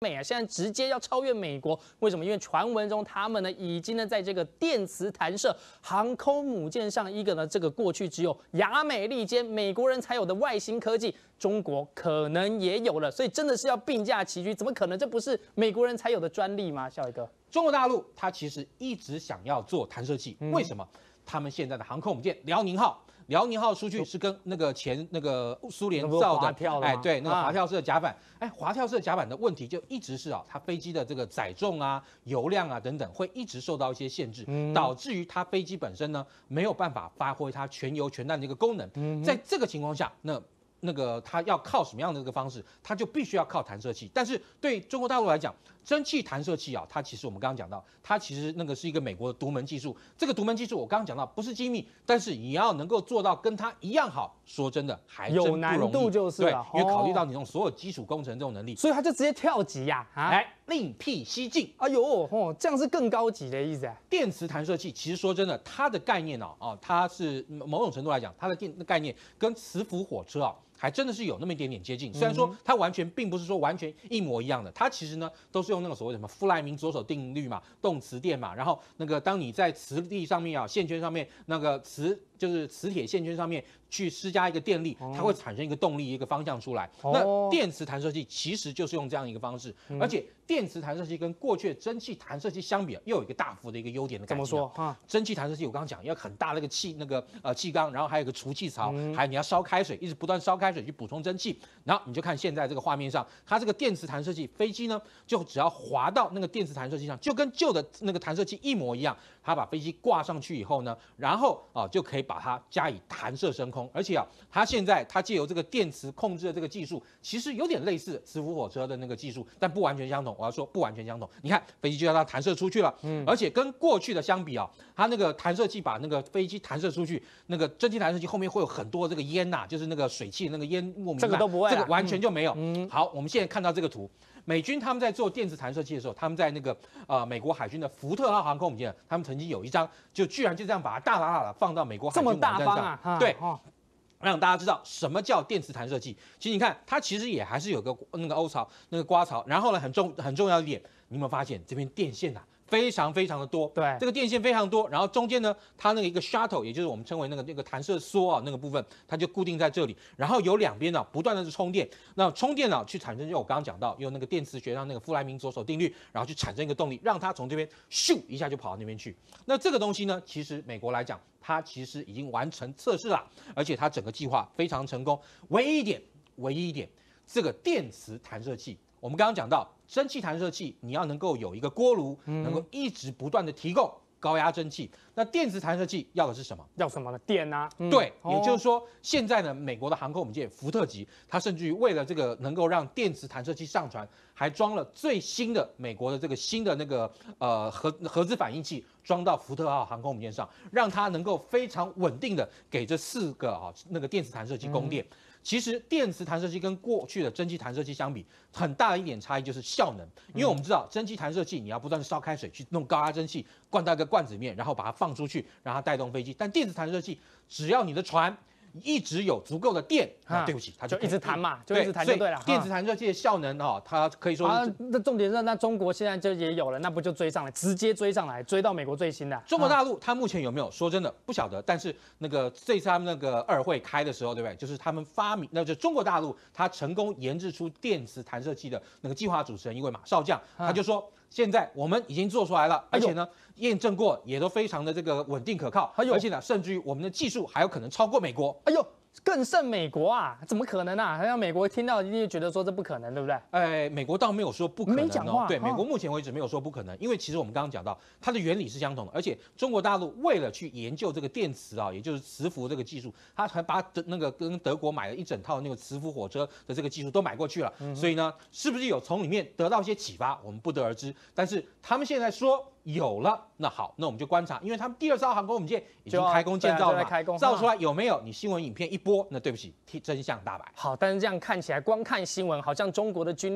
美啊，现在直接要超越美国，为什么？因为传闻中他们呢，已经呢在这个电磁弹射航空母舰上，一个呢这个过去只有亚美利坚美国人才有的外星科技，中国可能也有了，所以真的是要并驾齐驱，怎么可能？这不是美国人才有的专利吗？笑一哥，中国大陆他其实一直想要做弹射器，为什么？他们现在的航空母舰辽宁号，辽宁号出去是跟那个前那个苏联造的哎，对，那个滑跳式的甲板，哎，滑跳式的甲板的问题就一直是啊，它飞机的这个载重啊、油量啊等等，会一直受到一些限制，导致于它飞机本身呢没有办法发挥它全油全弹的一个功能。在这个情况下，那那个它要靠什么样的一个方式，它就必须要靠弹射器。但是对中国大陆来讲，蒸汽弹射器啊，它其实我们刚刚讲到，它其实那个是一个美国的独门技术。这个独门技术我刚刚讲到不是机密，但是你要能够做到跟它一样好，说真的还真不容易。有难度就是了，因为考虑到你用所有基础工程这种能力，所以它就直接跳级呀，来。另辟蹊径，哎呦，吼，这样是更高级的意思。电磁弹射器，其实说真的，它的概念呢，啊，它是某种程度来讲，它的电概念跟磁浮火车啊。还真的是有那么一点点接近，虽然说它完全并不是说完全一模一样的，它其实呢都是用那个所谓什么弗莱明左手定律嘛，动磁电嘛，然后那个当你在磁力上面啊线圈上面那个磁就是磁铁线圈上面去施加一个电力，它会产生一个动力一个方向出来。那电磁弹射器其实就是用这样一个方式，而且电磁弹射器跟过去的蒸汽弹射器相比又有一个大幅的一个优点，怎么说？蒸汽弹射器我刚刚讲要很大那个气那个呃气缸，然后还有一个除气槽，还有你要烧开水一直不断烧开。开水去补充蒸汽，然后你就看现在这个画面上，它这个电磁弹射器飞机呢，就只要滑到那个电磁弹射器上，就跟旧的那个弹射器一模一样。它把飞机挂上去以后呢，然后啊就可以把它加以弹射升空。而且啊，它现在它借由这个电磁控制的这个技术，其实有点类似磁浮火车的那个技术，但不完全相同。我要说不完全相同。你看飞机就让它弹射出去了，嗯，而且跟过去的相比啊，它那个弹射器把那个飞机弹射出去，那个蒸汽弹射器后面会有很多这个烟呐，就是那个水汽。那个烟雾，这个都不，这个完全就没有。好，我们现在看到这个图，美军他们在做电磁弹射器的时候，他们在那个呃美国海军的福特号航空母舰，他们曾经有一张，就居然就这样把它大大大的放到美国海军母舰上，对，让大家知道什么叫电磁弹射器。其实你看，它其实也还是有个那个凹槽、那个刮槽，然后呢，很重很重要一点，你有没有发现这边电线呐？非常非常的多，对这个电线非常多，然后中间呢，它那个一个 shuttle，也就是我们称为那个那个弹射梭啊那个部分，它就固定在这里，然后有两边呢不断的充电，那充电呢去产生，就我刚刚讲到用那个电磁学上那个弗莱明左手定律，然后去产生一个动力，让它从这边咻一下就跑到那边去。那这个东西呢，其实美国来讲，它其实已经完成测试了，而且它整个计划非常成功，唯一一点，唯一一点。这个电磁弹射器，我们刚刚讲到蒸汽弹射器，你要能够有一个锅炉，能够一直不断的提供。高压蒸汽，那电磁弹射器要的是什么？要什么？电啊！对，也就是说，现在呢，美国的航空母舰福特级，它甚至于为了这个能够让电磁弹射器上船，还装了最新的美国的这个新的那个呃核核子反应器，装到福特号航空母舰上，让它能够非常稳定的给这四个啊那个电磁弹射器供电。其实，电磁弹射器跟过去的蒸汽弹射器相比，很大的一点差异就是效能，因为我们知道蒸汽弹射器你要不断烧开水去弄高压蒸汽，灌到个罐子面，然后把它放出去，让它带动飞机。但电子弹射器，只要你的船一直有足够的电，啊，对不起，它就一直弹嘛，就一直弹就对了。电子弹射器的效能哦，它可以说。啊，那重点是，那中国现在就也有了，那不就追上来，直接追上来，追到美国最新的。中国大陆，它目前有没有？说真的，不晓得。但是那个这次他们那个二会开的时候，对不对？就是他们发明，那就中国大陆，他成功研制出电磁弹射器的那个计划主持人一位马少将，他就说。现在我们已经做出来了，而且呢，验证过也都非常的这个稳定可靠，而且呢，甚至于我们的技术还有可能超过美国。哎呦！更胜美国啊？怎么可能呢？像美国听到一定觉得说这不可能，对不对？哎，美国倒没有说不可能哦。对，美国目前为止没有说不可能，因为其实我们刚刚讲到，它的原理是相同的。而且中国大陆为了去研究这个电磁啊，也就是磁浮这个技术，他还把德那个跟德国买了一整套那个磁浮火车的这个技术都买过去了。所以呢，是不是有从里面得到一些启发，我们不得而知。但是他们现在说。有了，那好，那我们就观察，因为他们第二艘航空母舰已经开工建造了，造出来有没有？你新闻影片一播，那对不起，真相大白。好，但是这样看起来，光看新闻，好像中国的军。